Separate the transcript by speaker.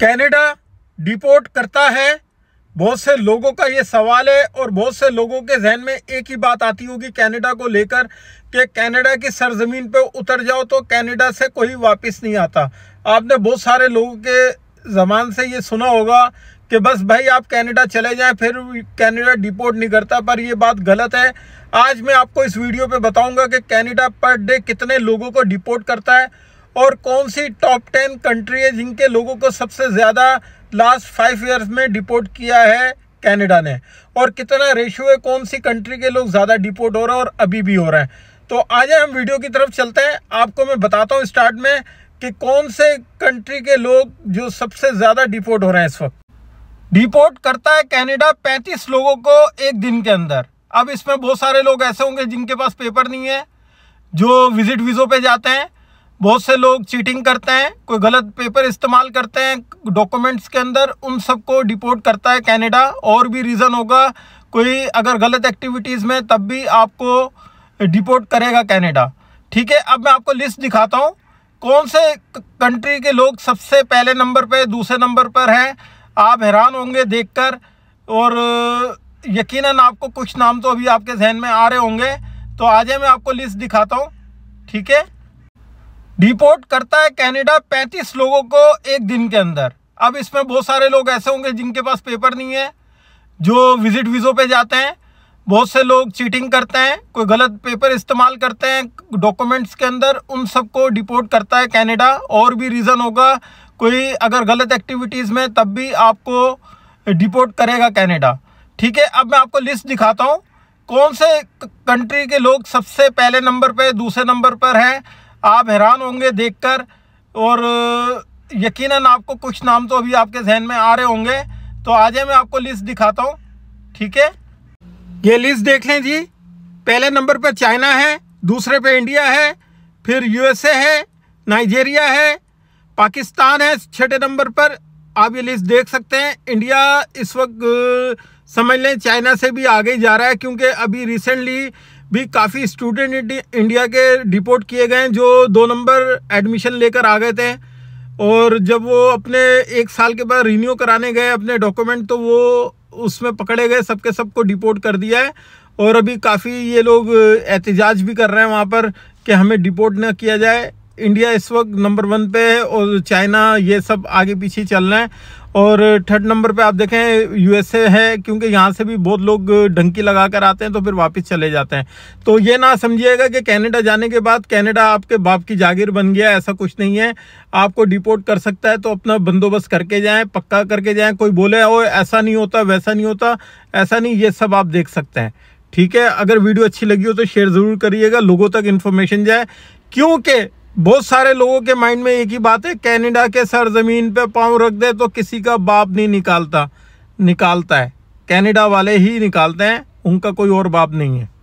Speaker 1: Canada deport करता है बहुत से लोगों का ये सवाल है और बहुत से लोगों के जहन में एक ही बात आती होगी कनाडा को लेकर कि कनाडा की सरजमीन पे उतर जाओ तो कनाडा से कोई वापस नहीं आता आपने बहुत सारे लोगों के जबान से ये सुना होगा कि बस भाई आप कनाडा चले जाएं फिर कनाडा डिपोर्ट नहीं करता पर यह बात गलत है आज मैं आपको इस वीडियो पर बताऊँगा कि कैनेडा पर डे कितने लोगों को डिपोर्ट करता है और कौन सी टॉप टेन कंट्री है जिनके लोगों को सबसे ज़्यादा लास्ट फाइव ईयर्स में डिपोर्ट किया है कनाडा ने और कितना रेशियो है कौन सी कंट्री के लोग ज़्यादा डिपोर्ट हो रहे हैं और अभी भी हो रहे हैं तो आज हम वीडियो की तरफ चलते हैं आपको मैं बताता हूँ स्टार्ट में कि कौन से कंट्री के लोग जो सबसे ज़्यादा डिपोर्ट हो रहे हैं इस वक्त डिपोर्ट करता है कैनेडा पैंतीस लोगों को एक दिन के अंदर अब इसमें बहुत सारे लोग ऐसे होंगे जिनके पास पेपर नहीं है जो विजिट वीज़ों पे जाते हैं बहुत से लोग चीटिंग करते हैं कोई गलत पेपर इस्तेमाल करते हैं डॉक्यूमेंट्स के अंदर उन सबको डिपोर्ट करता है कनाडा और भी रीज़न होगा कोई अगर गलत एक्टिविटीज़ में तब भी आपको डिपोर्ट करेगा कनाडा ठीक है अब मैं आपको लिस्ट दिखाता हूँ कौन से कंट्री के लोग सबसे पहले नंबर पर दूसरे नंबर पर हैं आप हैरान होंगे कर और यकीन आपको कुछ नाम तो अभी आपके जहन में आ रहे होंगे तो आज मैं आपको लिस्ट दिखाता हूँ ठीक है डिपोर्ट करता है कनाडा 35 लोगों को एक दिन के अंदर अब इसमें बहुत सारे लोग ऐसे होंगे जिनके पास पेपर नहीं है जो विजिट वीजो पे जाते हैं बहुत से लोग चीटिंग करते हैं कोई गलत पेपर इस्तेमाल करते हैं डॉक्यूमेंट्स के अंदर उन सबको डिपोर्ट करता है कनाडा और भी रीज़न होगा कोई अगर गलत एक्टिविटीज़ में तब भी आपको डिपोर्ट करेगा कनाडा ठीक है अब मैं आपको लिस्ट दिखाता हूँ कौन से कंट्री के लोग सबसे पहले नंबर पर दूसरे नंबर पर हैं आप हैरान होंगे देखकर और यकीनन आपको कुछ नाम तो अभी आपके जहन में आ रहे होंगे तो आज मैं आपको लिस्ट दिखाता हूँ ठीक है ये लिस्ट देख लें जी पहले नंबर पर चाइना है दूसरे पे इंडिया है फिर यूएसए है नाइजेरिया है पाकिस्तान है छठे नंबर पर आप ये लिस्ट देख सकते हैं इंडिया इस वक्त समझ लें चाइना से भी आगे जा रहा है क्योंकि अभी रिसेंटली भी काफ़ी स्टूडेंट इंडिया के डिपोर्ट किए गए हैं जो दो नंबर एडमिशन लेकर आ गए थे और जब वो अपने एक साल के बाद रिन्यू कराने गए अपने डॉक्यूमेंट तो वो उसमें पकड़े गए सबके सबको डिपोर्ट कर दिया है और अभी काफ़ी ये लोग एहतजाज भी कर रहे हैं वहाँ पर कि हमें डिपोर्ट न किया जाए इंडिया इस वक्त नंबर वन पे है और चाइना ये सब आगे पीछे चल रहे हैं और थर्ड नंबर पे आप देखें यूएसए है क्योंकि यहाँ से भी बहुत लोग ढंकी लगा कर आते हैं तो फिर वापस चले जाते हैं तो ये ना समझिएगा कि कनाडा जाने के बाद कनाडा आपके बाप की जागीर बन गया ऐसा कुछ नहीं है आपको डिपोर्ट कर सकता है तो अपना बंदोबस्त करके जाएं पक्का करके जाएं कोई बोले ओ ऐसा नहीं होता वैसा नहीं होता ऐसा नहीं ये सब आप देख सकते हैं ठीक है अगर वीडियो अच्छी लगी हो तो शेयर ज़रूर करिएगा लोगों तक इन्फॉर्मेशन जाए क्योंकि बहुत सारे लोगों के माइंड में एक ही बात है कनाडा के सरजमीन पे पाँव रख दे तो किसी का बाप नहीं निकालता निकालता है कनाडा वाले ही निकालते हैं उनका कोई और बाप नहीं है